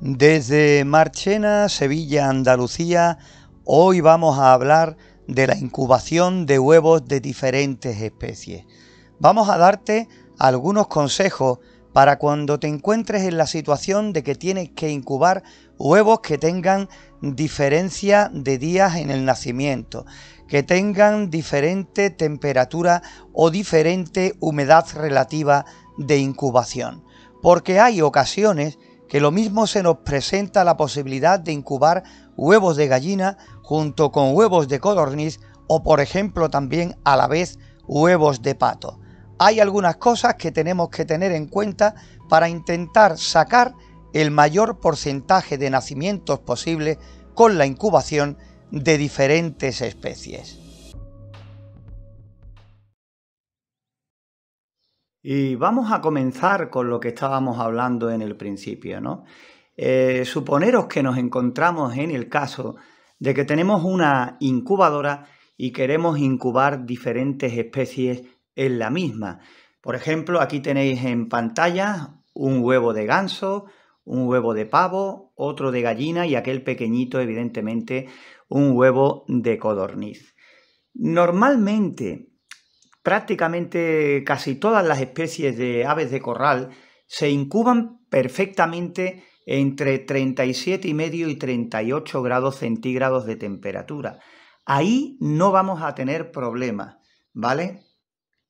Desde Marchena, Sevilla, Andalucía, hoy vamos a hablar de la incubación de huevos de diferentes especies. Vamos a darte algunos consejos para cuando te encuentres en la situación de que tienes que incubar huevos que tengan diferencia de días en el nacimiento, que tengan diferente temperatura o diferente humedad relativa de incubación. Porque hay ocasiones que lo mismo se nos presenta la posibilidad de incubar huevos de gallina junto con huevos de codorniz o por ejemplo también a la vez huevos de pato. Hay algunas cosas que tenemos que tener en cuenta para intentar sacar el mayor porcentaje de nacimientos posible con la incubación de diferentes especies. Y vamos a comenzar con lo que estábamos hablando en el principio, ¿no? Eh, suponeros que nos encontramos en el caso de que tenemos una incubadora y queremos incubar diferentes especies en la misma. Por ejemplo, aquí tenéis en pantalla un huevo de ganso, un huevo de pavo, otro de gallina y aquel pequeñito, evidentemente, un huevo de codorniz. Normalmente, prácticamente casi todas las especies de aves de corral se incuban perfectamente entre 37,5 y y 38 grados centígrados de temperatura. Ahí no vamos a tener problemas, ¿vale?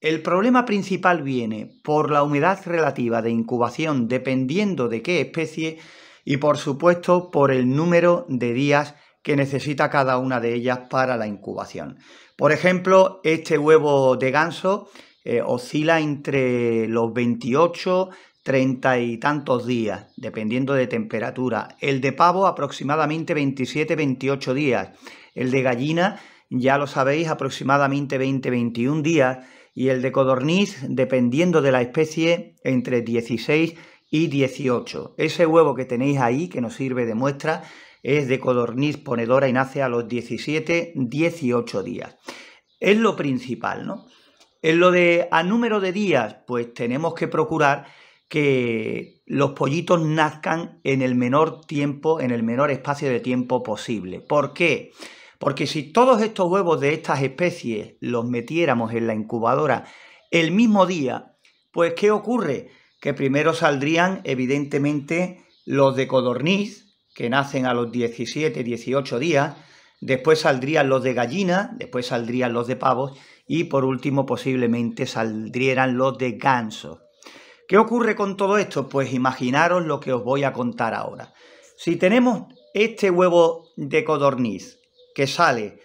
El problema principal viene por la humedad relativa de incubación dependiendo de qué especie y por supuesto por el número de días que necesita cada una de ellas para la incubación. Por ejemplo, este huevo de ganso eh, oscila entre los 28, 30 y tantos días, dependiendo de temperatura. El de pavo aproximadamente 27-28 días. El de gallina, ya lo sabéis, aproximadamente 20-21 días. Y el de codorniz, dependiendo de la especie, entre 16 y 18. Ese huevo que tenéis ahí, que nos sirve de muestra, es de codorniz ponedora y nace a los 17-18 días. Es lo principal, ¿no? En lo de a número de días, pues tenemos que procurar que los pollitos nazcan en el menor tiempo, en el menor espacio de tiempo posible. ¿Por qué? Porque si todos estos huevos de estas especies los metiéramos en la incubadora el mismo día, pues ¿qué ocurre? Que primero saldrían evidentemente los de codorniz, que nacen a los 17, 18 días, después saldrían los de gallina, después saldrían los de pavos y por último posiblemente saldrían los de ganso. ¿Qué ocurre con todo esto? Pues imaginaros lo que os voy a contar ahora. Si tenemos este huevo de codorniz que sale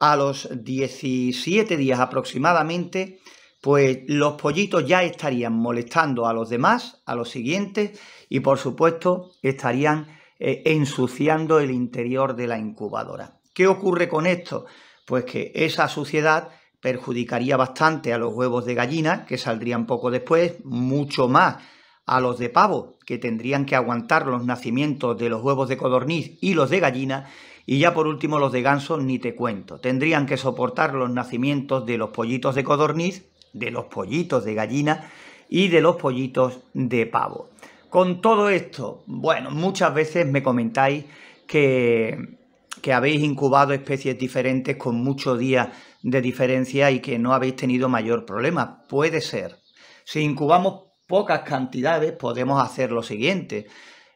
a los 17 días aproximadamente, pues los pollitos ya estarían molestando a los demás, a los siguientes, y por supuesto estarían eh, ensuciando el interior de la incubadora. ¿Qué ocurre con esto? Pues que esa suciedad perjudicaría bastante a los huevos de gallina, que saldrían poco después, mucho más a los de pavo, que tendrían que aguantar los nacimientos de los huevos de codorniz y los de gallina, y ya por último los de ganso ni te cuento. Tendrían que soportar los nacimientos de los pollitos de codorniz, de los pollitos de gallina y de los pollitos de pavo. Con todo esto, bueno, muchas veces me comentáis que, habéis incubado especies diferentes con muchos días de diferencia y que no habéis tenido mayor problema. Puede ser. Si incubamos pocas cantidades, podemos hacer lo siguiente.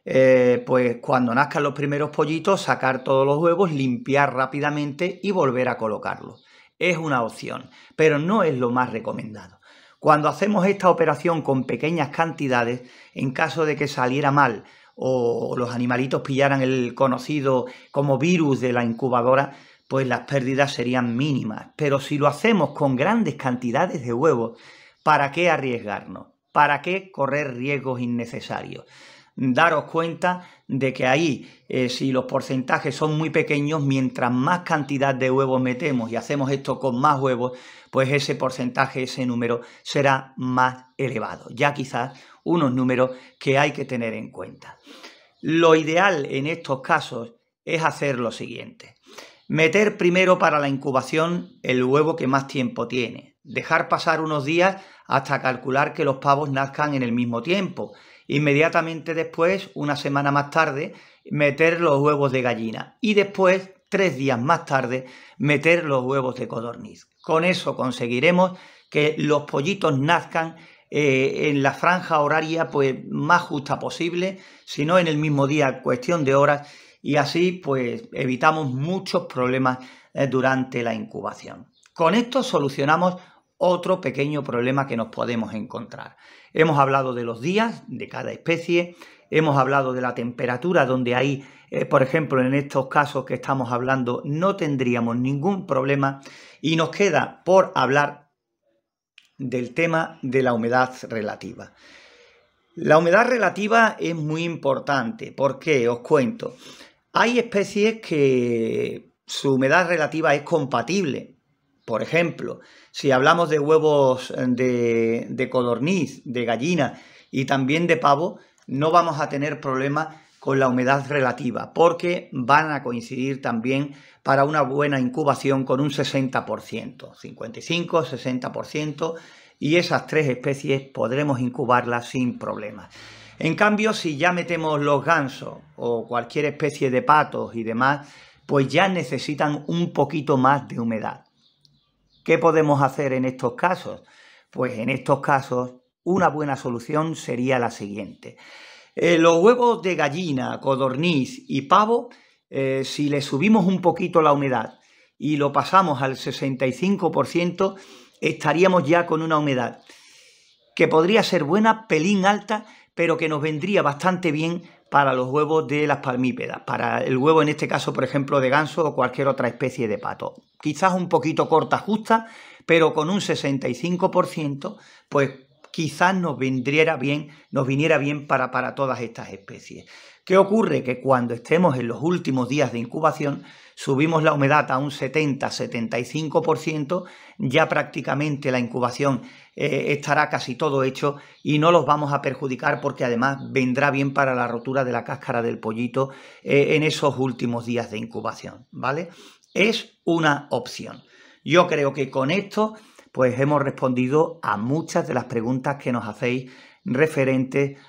Eh, pues cuando nazcan los primeros pollitos, sacar todos los huevos, limpiar rápidamente y volver a colocarlos. Es una opción, pero no es lo más recomendado. Cuando hacemos esta operación con pequeñas cantidades, en caso de que saliera mal o los animalitos pillaran el conocido como virus de la incubadora, pues las pérdidas serían mínimas. Pero si lo hacemos con grandes cantidades de huevos, ¿para qué arriesgarnos? ¿Para qué correr riesgos innecesarios? daros cuenta de que ahí, eh, si los porcentajes son muy pequeños, mientras más cantidad de huevos metemos y hacemos esto con más huevos, pues ese porcentaje, ese número será más elevado. Ya quizás unos números que hay que tener en cuenta. Lo ideal en estos casos es hacer lo siguiente. Meter primero para la incubación el huevo que más tiempo tiene. Dejar pasar unos días hasta calcular que los pavos nazcan en el mismo tiempo Inmediatamente después, una semana más tarde, meter los huevos de gallina. Y después, tres días más tarde, meter los huevos de codorniz. Con eso conseguiremos que los pollitos nazcan eh, en la franja horaria pues, más justa posible, si no en el mismo día, cuestión de horas, y así pues evitamos muchos problemas eh, durante la incubación. Con esto solucionamos otro pequeño problema que nos podemos encontrar. Hemos hablado de los días de cada especie, hemos hablado de la temperatura donde hay, eh, por ejemplo, en estos casos que estamos hablando, no tendríamos ningún problema y nos queda por hablar del tema de la humedad relativa. La humedad relativa es muy importante, porque os cuento, hay especies que su humedad relativa es compatible por ejemplo, si hablamos de huevos eh, de, de codorniz, de gallina y también de pavo, no vamos a tener problemas con la humedad relativa, porque van a coincidir también para una buena incubación con un 60%, 55, 60%, y esas tres especies podremos incubarlas sin problemas. En cambio, si ya metemos los gansos o cualquier especie de patos y demás, pues ya necesitan un poquito más de humedad. ¿Qué podemos hacer en estos casos? Pues en estos casos una buena solución sería la siguiente. Eh, los huevos de gallina, codorniz y pavo, eh, si le subimos un poquito la humedad y lo pasamos al 65%, estaríamos ya con una humedad que podría ser buena, pelín alta, pero que nos vendría bastante bien para los huevos de las palmípedas, para el huevo en este caso, por ejemplo, de ganso o cualquier otra especie de pato. Quizás un poquito corta, justa, pero con un 65%, pues quizás nos vendría bien, nos viniera bien para, para todas estas especies. ¿Qué ocurre? Que cuando estemos en los últimos días de incubación, subimos la humedad a un 70-75%, ya prácticamente la incubación eh, estará casi todo hecho y no los vamos a perjudicar porque además vendrá bien para la rotura de la cáscara del pollito eh, en esos últimos días de incubación, ¿vale? Es una opción. Yo creo que con esto pues hemos respondido a muchas de las preguntas que nos hacéis referentes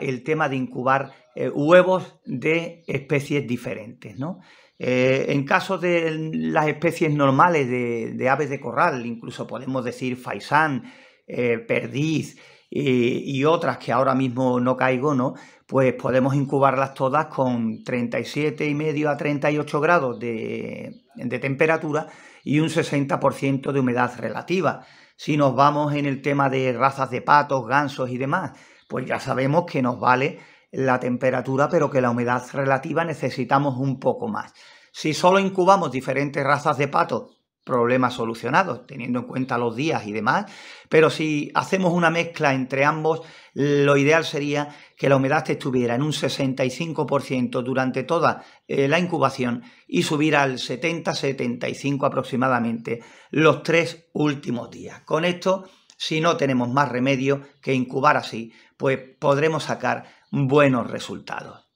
el tema de incubar eh, huevos de especies diferentes. ¿no? Eh, en caso de las especies normales de, aves de corral, incluso podemos decir faisán, eh, perdiz y, otras que ahora mismo no caigo, ¿no? pues podemos incubarlas todas con 37,5 a 38 grados de, de temperatura y un 60% de humedad relativa. Si nos vamos en el tema de razas de patos, gansos y demás, pues ya sabemos que nos vale la temperatura, pero que la humedad relativa necesitamos un poco más. Si solo incubamos diferentes razas de patos, problemas solucionados, teniendo en cuenta los días y demás, pero si hacemos una mezcla entre ambos, lo ideal sería que la humedad estuviera en un 65% durante toda eh, la incubación y subiera al 70-75 aproximadamente los tres últimos días. Con esto si no tenemos más remedio que incubar así, pues podremos sacar buenos resultados.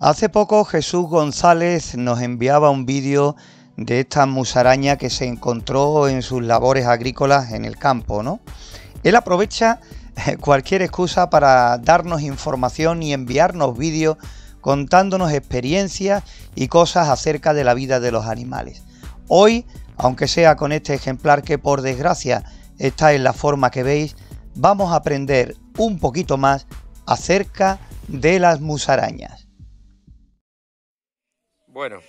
Hace poco Jesús González nos enviaba un vídeo de esta musaraña que se encontró en sus labores agrícolas en el campo, ¿no? Él aprovecha eh, cualquier excusa para darnos información y enviarnos vídeos contándonos experiencias y cosas acerca de la vida de los animales. Hoy aunque sea con este ejemplar que por desgracia está en la forma que veis, vamos a aprender un poquito más acerca de las musarañas. Bueno,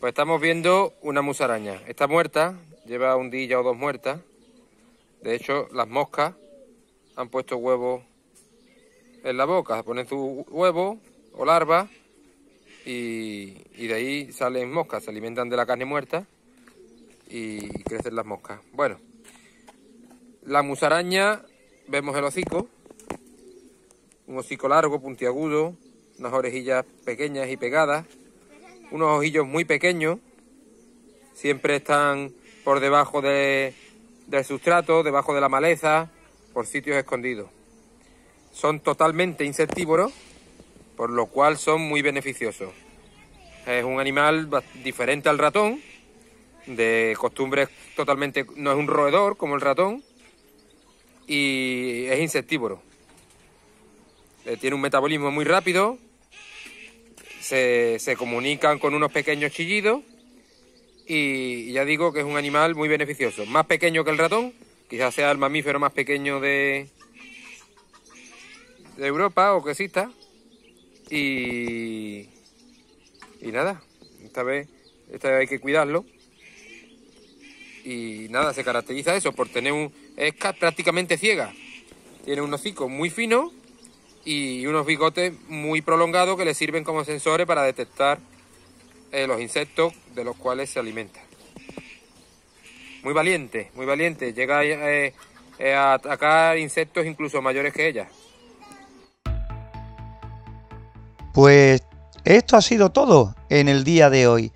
pues estamos viendo una musaraña. Está muerta, lleva un día o dos muertas. De hecho, las moscas han puesto huevos en la boca. Ponen su huevo o larva y, y de ahí salen moscas. Se alimentan de la carne muerta y crecen las moscas. Bueno, la musaraña, vemos el hocico, un hocico largo, puntiagudo, unas orejillas pequeñas y pegadas, unos ojillos muy pequeños, siempre están por debajo de, del sustrato, debajo de la maleza, por sitios escondidos. Son totalmente insectívoros, por lo cual son muy beneficiosos. Es un animal diferente al ratón, de costumbres totalmente... No es un roedor como el ratón y es insectívoro. Eh, tiene un metabolismo muy rápido, se, se, comunican con unos pequeños chillidos y ya digo que es un animal muy beneficioso. Más pequeño que el ratón, quizás sea el mamífero más pequeño de, de Europa o que exista. Y, y nada, esta vez, esta vez hay que cuidarlo y nada, se caracteriza eso por tener un... es prácticamente ciega. Tiene un hocico muy fino y unos bigotes muy prolongados que le sirven como sensores para detectar eh, los insectos de los cuales se alimenta. Muy valiente, muy valiente. Llega eh, eh, a atacar insectos incluso mayores que ella. Pues esto ha sido todo en el día de hoy.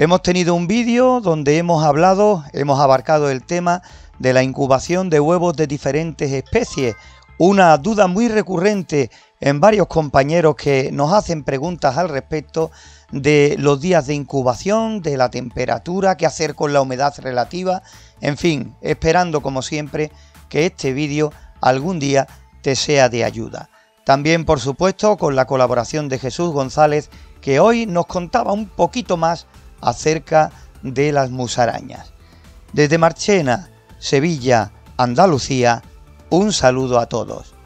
Hemos tenido un vídeo donde hemos hablado, hemos abarcado el tema de la incubación de huevos de diferentes especies, una duda muy recurrente en varios compañeros que nos hacen preguntas al respecto de los días de incubación, de la temperatura, qué hacer con la humedad relativa, en fin, esperando como siempre que este vídeo algún día te sea de ayuda. También, por supuesto, con la colaboración de Jesús González, que hoy nos contaba un poquito más acerca de las musarañas. Desde Marchena, Sevilla, Andalucía, un saludo a todos.